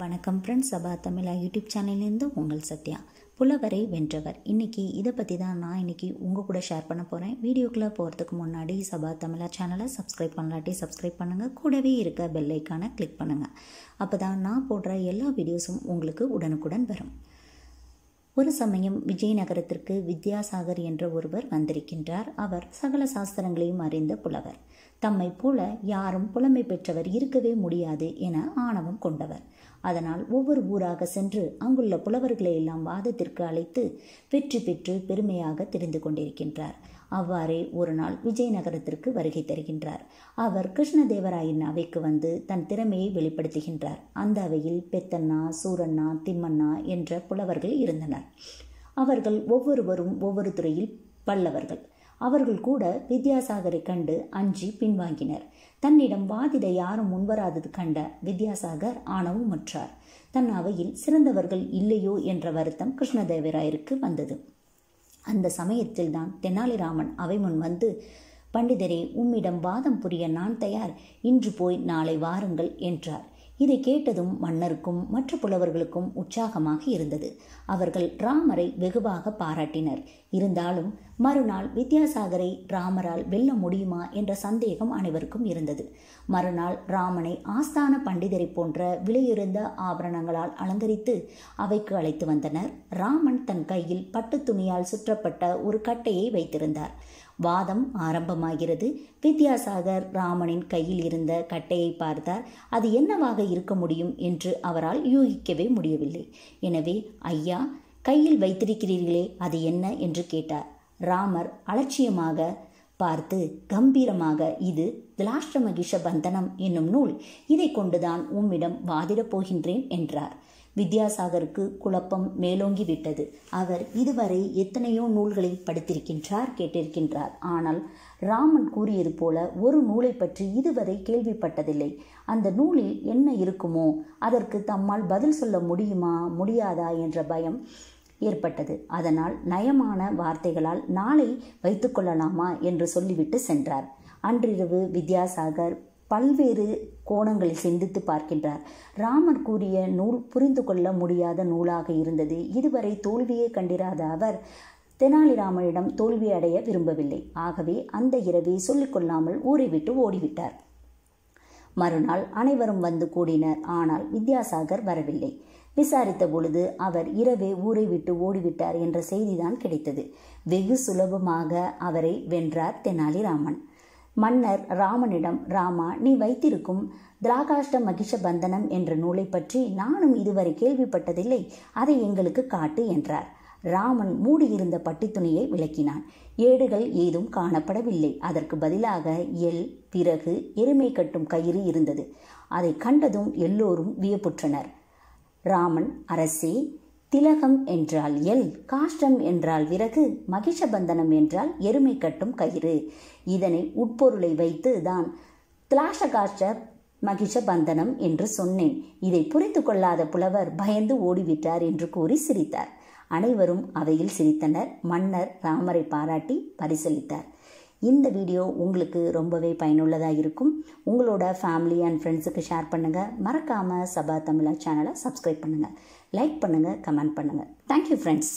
வணக்கம் ஃப்ரெண்ட்ஸ் சபா தமிழா யூடியூப் சேனல்லேருந்து உங்கள் சத்யா புலவரை வென்றவர் இன்றைக்கி இதை பற்றி தான் நான் இன்றைக்கி உங்கள் கூட ஷேர் பண்ண போகிறேன் வீடியோக்குள்ளே போகிறதுக்கு முன்னாடி சபா தமிழா சேனலை சப்ஸ்கிரைப் பண்ணலாட்டி சப்ஸ்கிரைப் பண்ணுங்கள் கூடவே இருக்க பெல்லைக்கான கிளிக் பண்ணுங்கள் அப்போ தான் நான் போடுற எல்லா வீடியோஸும் உங்களுக்கு உடனுக்குடன் வரும் ஒரு சமயம் விஜயநகரத்திற்கு வித்யாசாகர் என்ற ஒருவர் வந்திருக்கின்றார் அவர் சகல சாஸ்திரங்களையும் அறிந்த புலவர் தம்மை போல யாரும் புலமை பெற்றவர் இருக்கவே முடியாது என ஆணவம் கொண்டவர் அதனால் ஒவ்வொரு ஊராக சென்று அங்குள்ள புலவர்களை எல்லாம் வாதத்திற்கு அழைத்து வெற்றி பெற்று பெருமையாக தெரிந்து கொண்டிருக்கின்றார் அவ்வாறே ஒரு நாள் விஜயநகரத்திற்கு வருகை தருகின்றார் அவர் கிருஷ்ணதேவராயின் அவைக்கு வந்து தன் திறமையை வெளிப்படுத்துகின்றார் அந்த அவையில் பெத்தண்ணா சூரண்ணா திம்மண்ணா என்ற புலவர்கள் இருந்தனர் அவர்கள் ஒவ்வொருவரும் ஒவ்வொரு துறையில் வல்லவர்கள் அவர்கள் கூட வித்யாசாகரை கண்டு அஞ்சி பின்வாங்கினர் தன்னிடம் வாதிட யாரும் முன்வராதது கண்ட வித்யாசாகர் ஆணவமற்றார் தன் அவையில் சிறந்தவர்கள் இல்லையோ என்ற வருத்தம் கிருஷ்ணதேவராயருக்கு வந்தது அந்த சமயத்தில் தான் தெனாலிராமன் அவை முன் வந்து பண்டிதரே உம்மிடம் வாதம் புரிய நான் தயார் இன்று போய் நாளை வாருங்கள் என்றார் இதை கேட்டதும் மன்னருக்கும் மற்ற புலவர்களுக்கும் உற்சாகமாக இருந்தது அவர்கள் ராமரை வெகுவாக பாராட்டினர் இருந்தாலும் மறுநாள் வித்யாசாகரை ராமரால் வெல்ல முடியுமா என்ற சந்தேகம் அனைவருக்கும் இருந்தது மறுநாள் ராமனை ஆஸ்தான பண்டிதரை போன்ற விலையுறந்த ஆபரணங்களால் அலங்கரித்து அவைக்கு அழைத்து வந்தனர் ராமன் தன் கையில் பட்டு துணியால் சுற்றப்பட்ட ஒரு கட்டையை வைத்திருந்தார் வாதம் ஆரம்பமாகிறது வித்யாசாகர் ராமனின் கையில் இருந்த கட்டையை பார்த்தார் அது என்னவாக இருக்க முடியும் என்று அவரால் யூகிக்கவே முடியவில்லை எனவே ஐயா கையில் வைத்திருக்கிறீர்களே அது என்ன என்று கேட்டார் ராமர் அலட்சியமாக பார்த்து கம்பீரமாக இது திலாஷ்டமகிஷ பந்தனம் என்னும் நூல் இதை கொண்டுதான் உம்மிடம் வாதிடப் போகின்றேன் என்றார் வித்யாசாகருக்கு குழப்பம் மேலோங்கி விட்டது அவர் இதுவரை எத்தனையோ நூல்களை படித்திருக்கின்றார் கேட்டிருக்கின்றார் ஆனால் ராமன் கூறியது போல ஒரு நூலை பற்றி இதுவரை கேள்விப்பட்டதில்லை அந்த நூலில் என்ன இருக்குமோ அதற்கு தம்மால் பதில் சொல்ல முடியுமா முடியாதா என்ற பயம் ஏற்பட்டது அதனால் நயமான வார்த்தைகளால் நாளை வைத்துக்கொள்ளலாமா என்று சொல்லிவிட்டு சென்றார் அன்றிரவு வித்யாசாகர் பல்வேறு கோணங்களில் சிந்தித்து பார்க்கின்றார் ராமர் கூறிய நூல் புரிந்து கொள்ள முடியாத நூலாக இருந்தது இதுவரை தோல்வியே கண்டிராத அவர் தெனாலிராமனிடம் தோல்வி அடைய விரும்பவில்லை ஆகவே அந்த இரவே சொல்லிக்கொள்ளாமல் ஊரை விட்டு ஓடிவிட்டார் மறுநாள் அனைவரும் வந்து கூடினர் ஆனால் வித்யாசாகர் வரவில்லை விசாரித்த பொழுது அவர் இரவே ஊரை விட்டு ஓடிவிட்டார் என்ற செய்திதான் கிடைத்தது வெகு சுலபமாக அவரை வென்றார் தெனாலிராமன் மன்னர் ராமனிடம் ராமா நீ வைத்திருக்கும் திராகாஷ்ட மகிஷ பந்தனம் என்ற நூலை பற்றி நானும் இதுவரை கேள்விப்பட்டதில்லை அதை எங்களுக்கு காட்டு என்றார் ராமன் மூடியிருந்த பட்டித்துணியை விளக்கினான் ஏடுகள் ஏதும் காணப்படவில்லை அதற்கு பதிலாக எல் பிறகு எருமை கட்டும் கயிறு இருந்தது அதை கண்டதும் எல்லோரும் வியப்புற்றனர் ராமன் அரசே திலகம் என்றால் எல் காஷ்டம் என்றால் விறகு மகிஷபந்தனம் என்றால் எருமை கட்டும் கயிறு இதனை உட்பொருளை வைத்து தான் மகிஷ மகிஷபந்தனம் என்று சொன்னேன் இதை புரிந்து கொள்ளாத புலவர் பயந்து ஓடிவிட்டார் என்று கூறி சிரித்தார் அனைவரும் அவையில் சிரித்தனர் மன்னர் ராமரை பாராட்டி பரிசளித்தார் இந்த வீடியோ உங்களுக்கு ரொம்பவே பயனுள்ளதாக இருக்கும் உங்களோட ஃபேமிலி அண்ட் ஃப்ரெண்ட்ஸுக்கு ஷேர் பண்ணுங்கள் மறக்காமல் சபா தமிழா சேனலை சப்ஸ்கிரைப் பண்ணுங்கள் லைக் பண்ணுங்கள் கமெண்ட் பண்ணுங்கள் தேங்க்யூ ஃப்ரெண்ட்ஸ்